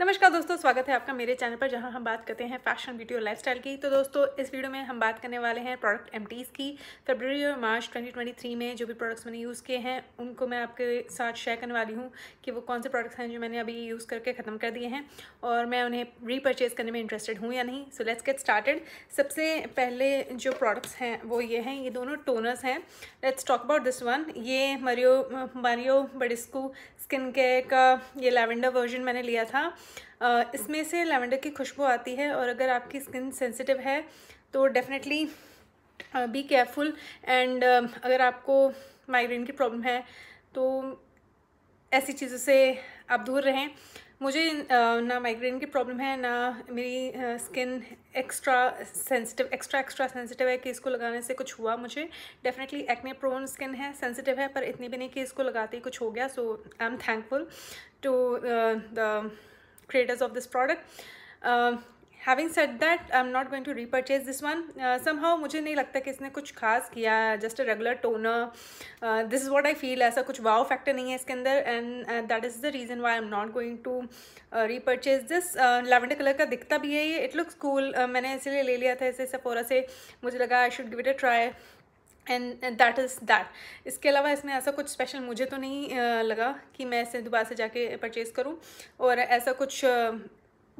नमस्कार दोस्तों स्वागत है आपका मेरे चैनल पर जहां हम बात करते हैं फैशन ब्यूटी और लाइफस्टाइल की तो दोस्तों इस वीडियो में हम बात करने वाले हैं प्रोडक्ट एमटीज़ की फरवरी और मार्च 2023 में जो भी प्रोडक्ट्स मैंने यूज़ किए हैं उनको मैं आपके साथ शेयर करने वाली हूँ कि वो कौन से प्रोडक्ट्स हैं जो मैंने अभी यूज़ करके ख़त्म कर दिए हैं और मैं उन्हें रीपरचेज़ करने में इंटरेस्टेड हूँ या नहीं सो लेट्स गेट स्टार्टेड सबसे पहले जो प्रोडक्ट्स हैं वो ये हैं ये दोनों टोनर्स हैं let's talk about this one ये मरियो मारियो बडिस्कू स्किन केयर का ये लेवेंडर वर्जन मैंने लिया था इसमें से लेवेंडर की खुशबू आती है और अगर आपकी स्किन सेंसिटिव है तो डेफिनेटली बी केयरफुल एंड अगर आपको माइग्रेन की प्रॉब्लम है तो ऐसी चीज़ों से आप दूर रहें मुझे ना माइग्रेन की प्रॉब्लम है ना मेरी skin extra sensitive extra extra sensitive है कि इसको लगाने से कुछ हुआ मुझे डेफिनेटली एक्ने प्रोन स्किन है सेंसिटिव है पर इतनी भी नहीं कि इसको लगाते ही कुछ हो गया so I am thankful to the creators of this product uh, having said that I'm not going to repurchase this one uh, somehow मुझे नहीं लगता कि इसने कुछ खास किया just a regular toner this is what I feel ऐसा कुछ wow factor नहीं है इसके अंदर and that is the reason why I'm not going to uh, repurchase this uh, lavender color का दिखता भी है ये it looks cool uh, मैंने इसीलिए ले लिया था इसे सपोरा से मुझे लगा I should give it a try and that is that इसके अलावा इसमें ऐसा कुछ स्पेशल मुझे तो नहीं लगा कि मैं इसे दोबारा से जाके परचेज़ करूँ और ऐसा कुछ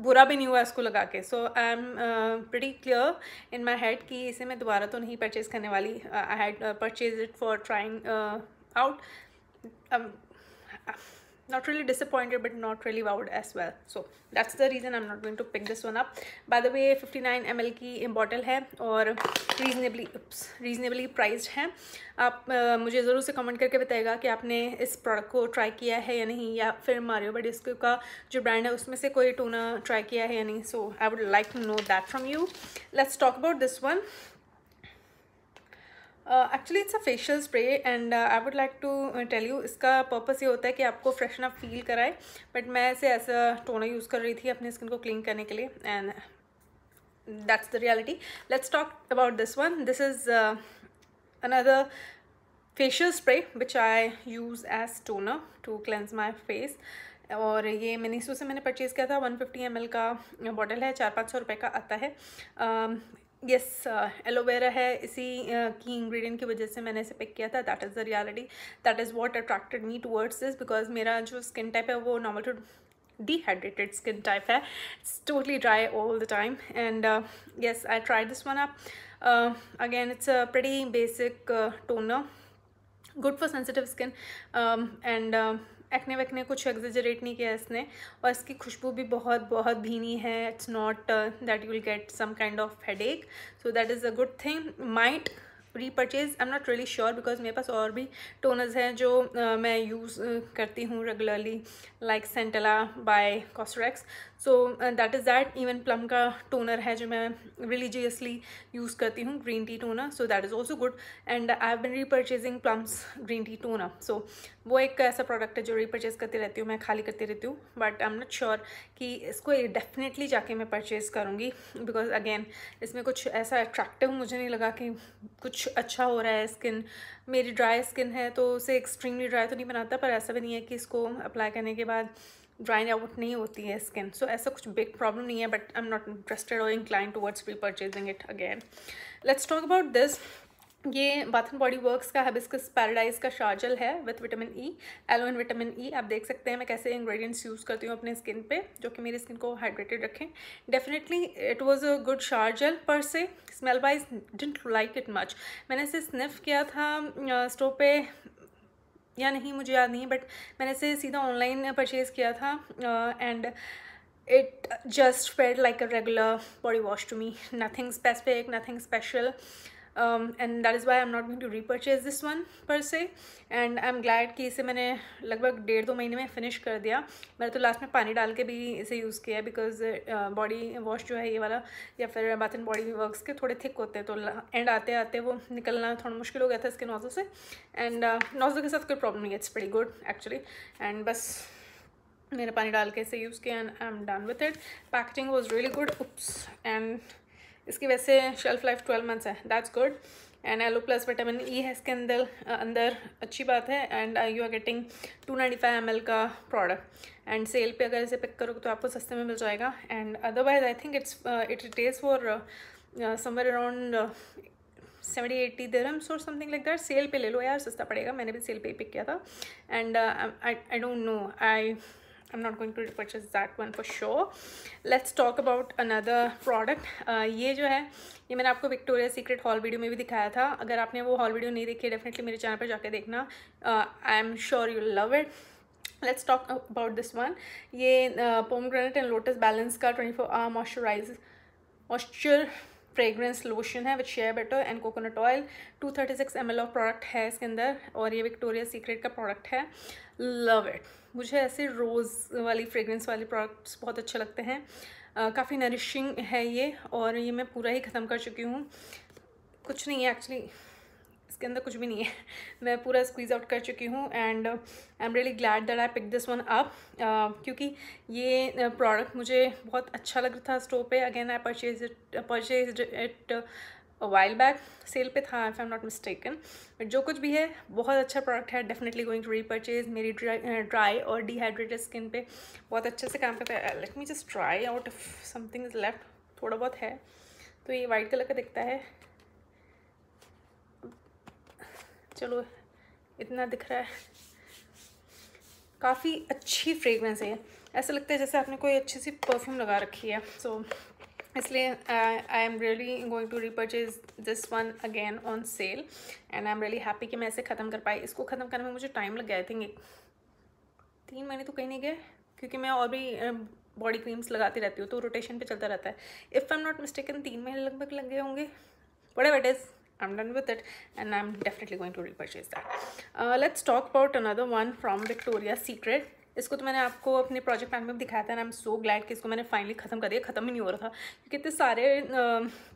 बुरा भी नहीं हुआ इसको लगा के so I am pretty clear in my head कि इसे मैं दोबारा तो नहीं परचेज़ करने वाली I had purchase it for trying out not really disappointed but not really wowed as well so that's the reason i'm not going to pick this one up by the way 59 ml ki in bottle hai aur reasonably oops reasonably priced hai aap uh, mujhe zarur se comment karke batayega ki aapne is product ko try kiya hai ya nahi ya fir mario but इसको ka jo brand hai usme se koi टोना try kiya hai ya nahi so i would like to know that from you let's talk about this one actually it's a facial spray and I would like to tell you इसका purpose ये होता है कि आपको freshen up feel कराए but मैं इसे as a toner use कर रही थी अपने स्किन को क्लीन करने के लिए and that's the reality let's talk about this one this is another facial spray which I use as toner to cleanse my face और ये मिनीसू से मैंने परचेज़ किया था 150 ml का बॉटल है चार पाँच सौ रुपये का आता है um, यस एलोवेरा uh, है इसी uh, की इंग्रेडिएंट की वजह से मैंने इसे पिक किया था that is the reality that is what attracted me towards this because मेरा जो स्किन टाइप है वो normal to dehydrated skin type है it's totally dry all the time and yes I try this one up again it's a pretty basic toner good for sensitive skin and acne वैक्ने कुछ exaggerate नहीं किया इसने और इसकी खुशबू भी बहुत बहुत भीनी है it's not that you will get some kind of head एक so that is a good thing might repurchase I am not really sure because मेरे पास और भी टोनर्स हैं जो uh, मैं यूज़ uh, करती हूँ regularly like centella by Cosrx so that is that even Plum का टोनर है जो मैं रिलीजियसली यूज़ करती हूँ green tea toner so that is also good and I have been repurchasing Plum's green tea toner so वो एक ऐसा product है जो रीपर्चेज करती रहती हूँ मैं खाली करती रहती हूँ but I am not sure कि इसको डेफिनेटली जाके मैं परचेज़ करूँगी बिकॉज अगेन इसमें कुछ ऐसा अट्रैक्टिव मुझे नहीं लगा कि कुछ अच्छा हो रहा है स्किन मेरी ड्राई स्किन है तो उसे एक्सट्रीमली ड्राई तो नहीं बनाता पर ऐसा भी नहीं है कि इसको अप्लाई करने के बाद ड्राइंग आउट नहीं होती है स्किन सो so, ऐसा कुछ बिग प्रॉब्लम नहीं है but I am not interested और incline towards repurchasing it again let's talk about this ये बाथ एंड बॉडी वर्क्स का हबिस्कस पैराडाइज का शार्जल है with vitamin E aloe and vitamin E आप देख सकते हैं मैं कैसे इंग्रेडिएंट्स यूज़ करती हूँ अपने स्किन पे जो कि मेरी स्किन को हाइड्रेटेड रखें definitely it was a good shower gel पर से smell wise didn't like it much मैंने इसे स्निफ किया था स्टोव पे या नहीं मुझे याद नहीं बट मैंने इसे सीधा ऑनलाइन परचेज़ किया था and it just felt like a regular body wash to me nothing specific nothing special um, and that is why I'm not going to repurchase this one per se and I'm glad कि इसे मैंने लगभग डेढ़ दो महीने में finish कर दिया मैंने तो लास्ट में पानी डाल के भी इसे यूज़ किया बिकॉज बॉडी वॉश जो है ये वाला या फिर बाथ एंड बॉडी वर्कस के थोड़े थिक होते हैं तो एंड आते आते वो निकलना थोड़ा मुश्किल हो गया था इसके नोज़ों से एंड नोज़ों uh, के साथ कोई प्रॉब्लम नहीं है it's very good actually and बस मैंने पानी डाल के इसे यूज़ किया and I am done with it packaging was really good oops and इसकी वैसे शेल्फ लाइफ ट्वेल्व मंथ्स है that's good and aloe plus vitamin E है इसके अंदर अंदर अच्छी बात है and you are getting two ninety five M L का प्रोडक्ट एंड सेल पे अगर इसे पिक करोगे तो आपको सस्ते में मिल जाएगा and otherwise I think it's it retails for somewhere around seventy eighty M और समथिंग लाइक दैट सेल पे ले लो यार सस्ता पड़ेगा मैंने भी सेल पे ही पिक किया था and I don't know I I'm not going to purchase that one for sure. Let's talk about another product. Uh, ये जो है ये मैंने आपको विक्टोरिया सीक्रेट हॉल वीडियो में भी दिखाया था अगर आपने वो हॉल वीडियो नहीं देखी है डेफिनेटली मेरे चैनल पर जाकर देखना I am sure you love it let's talk about this one ये पोमग्रेनेट एंड लोटस बैलेंस का twenty four hour moisturize moisture fragrance lotion है with shea butter and coconut oil two thirty six M L of product है इसके अंदर और ये Victoria Secret का product है लव इट मुझे ऐसे रोज़ वाली फ्रेग्रेंस वाले प्रोडक्ट्स बहुत अच्छे लगते हैं काफ़ी नरिशिंग है ये और ये मैं पूरा ही ख़त्म कर चुकी हूँ कुछ नहीं है एक्चुअली इसके अंदर कुछ भी नहीं है मैं पूरा स्क्वीज़ आउट कर चुकी हूँ and I am really glad that I pick this one up क्योंकि ये प्रोडक्ट uh, मुझे बहुत अच्छा लग रहा था स्टोव पे again I purchase it purchase it while back sale पे था if I am not mistaken जो कुछ भी है बहुत अच्छा प्रोडक्ट है डेफिनेटली गोइंग टू परचेज मेरी ड्राई uh, और डिहाइड्रेटेड स्किन पे बहुत अच्छे से काम करता है let me just try out something is left थोड़ा बहुत है तो ये वाइट कलर का दिखता है चलो इतना दिख रहा है काफ़ी अच्छी फ्रेगरेंस है ऐसा लगता है जैसे आपने कोई अच्छी सी परफ्यूम लगा रखी है सो so, इसलिए I am really going to repurchase this one again on sale and I am really happy कि मैं इसे ख़त्म कर पाई इसको ख़त्म करने में मुझे टाइम लग गया आई थिंक तीन महीने तो कहीं नहीं गए क्योंकि मैं और भी बॉडी uh, क्रीम्स लगाती रहती हूँ तो रोटेशन पे चलता रहता है if I am not mistaken तीन महीने लगभग लग गए होंगे बड़े बेटेज I'm done with it and I'm definitely going to repurchase that. Uh, let's talk about another one from Victoria's Secret. इसको तो मैंने आपको अपने प्रोजेक्ट पैन में भी दिखाया था and I am so glad कि इसको मैंने फाइनली ख़त्म कर दिया ख़त्म ही नहीं हो रहा था क्योंकि इतने सारे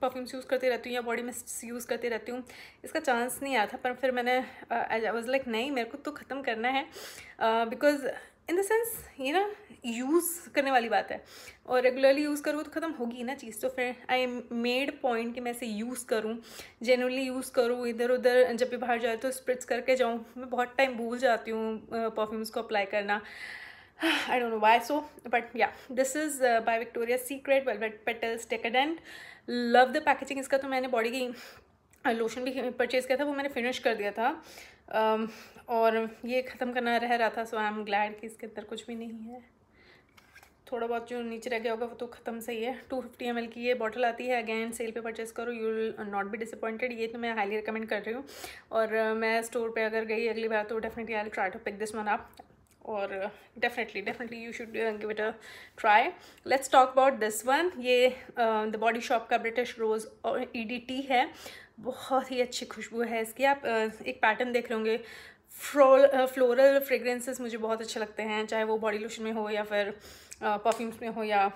परफ्यूम्स यूज़ करती रहती हूँ या बॉडी मिस्ट यूज़ करती रहती हूँ इसका चांस नहीं आया था पर फिर मैंने आई वॉज लाइक नहीं मेरे को तो ख़त्म करना है because uh, in the sense ये ना यूज़ करने वाली बात है और रेगुलरली यूज़ करूँ तो ख़त्म होगी ना चीज़ तो फिर आई मेड पॉइंट कि मैं इसे यूज़ करूँ जेनरली यूज़ करूँ इधर उधर जब भी बाहर जाए तो स्प्रिट्स करके जाऊँ मैं बहुत टाइम भूल जाती हूँ परफ्यूम्स को अप्लाई करना I don't know why so but yeah this is by Victoria Secret velvet petals decadent love the packaging इसका तो मैंने बॉडी की लोशन भी परचेज़ किया था वो मैंने फिनिश कर दिया था um, और ये ख़त्म करना रह रहा था सो आई एम ग्लैड कि इसके अंदर कुछ भी नहीं है थोड़ा बहुत जो नीचे रह गया होगा वो तो ख़त्म सही है टू फिफ्टी एम की ये बॉटल आती है अगेन सेल पे परचेस करो you will not be disappointed ये तो मैं हाईली रिकमेंड कर रही हूँ और uh, मैं स्टोर पे अगर गई अगली बार तो definitely I try to pick this one आप और definitely definitely you should give it a try let's talk about this one ये द बॉडी शॉप का ब्रिटिश रोज़ और ई है बहुत ही अच्छी खुशबू है इसकी आप uh, एक पैटर्न देख रहे होंगे फ्रोल फ्लोरल फ्रेगरेंसेस मुझे बहुत अच्छे लगते हैं चाहे वो बॉडी लोशन में हो या फिर परफ्यूम्स में हो या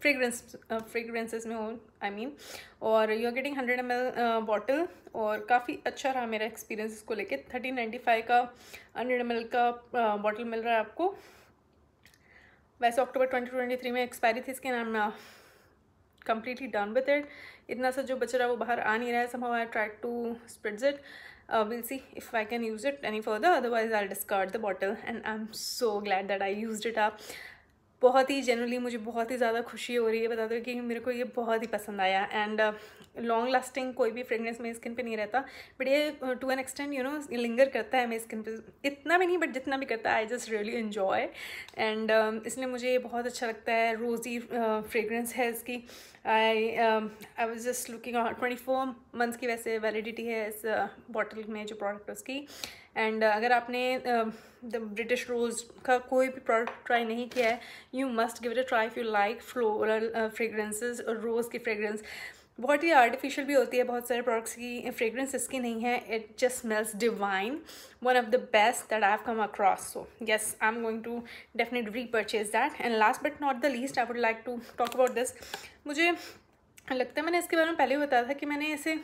फ्रेगरेंस फ्रेगरेंसेस में हो आई I मीन mean. और you are getting hundred M L bottle और काफ़ी अच्छा रहा मेरा एक्सपीरियंस इसको लेके थर्टीन नाइन्टी फाइव का हंड्रेड एम एल का बॉटल मिल रहा है आपको वैसे अक्टूबर ट्वेंटी ट्वेंटी थ्री में एक्सपायरी थी इसके नाम ना कम्प्लीटली डन विथ इट इतना सा जो बच रहा है वो बाहर आ नहीं रहा है somehow I try to spritz it uh, we'll see if I can use it any further otherwise I'll discard the bottle and I'm so glad that I used it up बहुत ही generally मुझे बहुत ही ज़्यादा खुशी हो रही है बता दो कि मेरे को ये बहुत ही पसंद आया एंड लॉन्ग लास्टिंग कोई भी फ्रेगनेंस मेरी स्किन पे नहीं रहता बट ये to an extent you know linger करता है मेरी स्किन पे इतना भी नहीं बट जितना भी करता है I just really enjoy and इसलिए मुझे ये बहुत अच्छा लगता है रोज़ी फ्रेगरेंस uh, है इसकी I I was just looking twenty four months की वैसे वैलिडिटी है इस बॉटल uh, में जो प्रोडक्ट है उसकी एंड uh, अगर आपने द ब्रिटिश रोज़ का कोई भी प्रोडक्ट ट्राई नहीं किया है you must give it a try if you like floral fragrances और रोज़ की फ्रेगरेंस बहुत ही आर्टिफिशियल भी होती है बहुत सारे प्रोडक्ट्स की फ्रेग्रेंस इसकी नहीं है it just smells divine one of the best that I come across so yes I am going to definite repurchase that and last but not the least I would like to talk about this मुझे लगता है मैंने इसके बारे में पहले ही बताया था कि मैंने इसे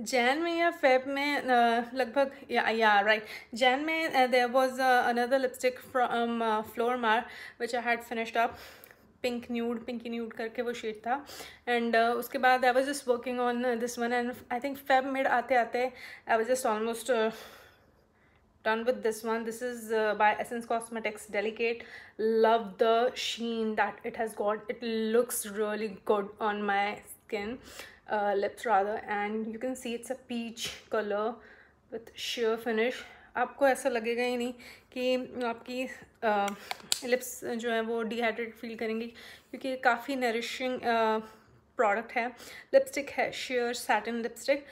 जैन में या फेब में लगभग या या राइट जैन में there was another lipstick from Flormar which I had finished up pink nude pinky nude करके वो शेड था एंड uh, उसके बाद I was just working on this one and I think Feb mid आते आते I was just almost done with this one this is by Essence cosmetics delicate love the sheen that it has god it looks really good on my skin lips rather and you can see it's a peach colour with sheer finish आपको ऐसा लगेगा ही नहीं कि आपकी lips जो है वो dehydrate feel करेंगी क्योंकि काफ़ी नरिशिंग प्रोडक्ट है लिपस्टिक है sheer satin lipstick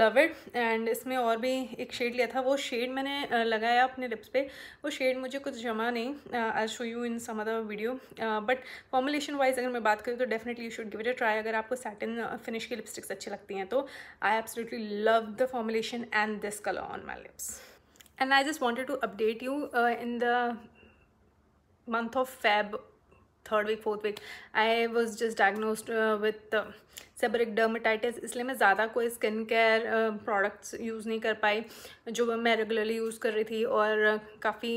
love it and इसमें और भी एक शेड लिया था वो शेड मैंने लगाया अपने लिप्स पे वो शेड मुझे कुछ जमा नहीं I show you in some other video but formulation wise अगर मैं बात करूँ तो definitely you should give it a try अगर आपको सैटिन फिनिश की लिपस्टिक्स अच्छी लगती हैं तो I absolutely love the formulation and this colour on my lips and I just wanted to update you uh, in the month of Feb third week fourth week I was just diagnosed with seborrheic dermatitis इसलिए मैं ज़्यादा कोई skin care products use नहीं कर पाई जो मैं regularly use कर रही थी और काफ़ी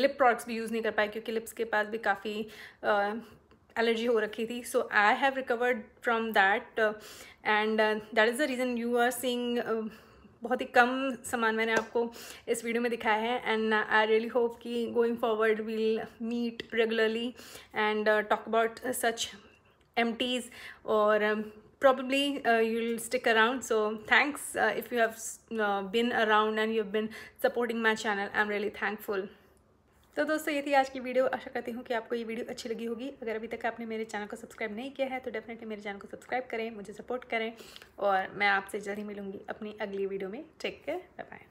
लिप प्रोडक्ट्स भी यूज़ नहीं कर पाई क्योंकि लिप्स के पास भी काफ़ी एलर्जी uh, हो रखी थी so I have recovered from that and that is the reason you are seeing बहुत ही कम सामान मैंने आपको इस वीडियो में दिखाया है एंड आई रियली होप कि going forward we'll meet regularly and talk about such empties और probably you will stick around so thanks if you have been around and you have been supporting my channel I am really thankful तो दोस्तों ये थी आज की video आशा करती हूँ कि आपको ये वीडियो अच्छी लगी होगी अगर अभी तक आपने मेरे चैनल को सब्सक्राइब नहीं किया है तो डेफिनेटली मेरे चैनल को सब्सक्राइब करें मुझे सपोर्ट करें और मैं आपसे जल्द ही मिलूँगी अपनी अगली वीडियो में टेक केयर बाय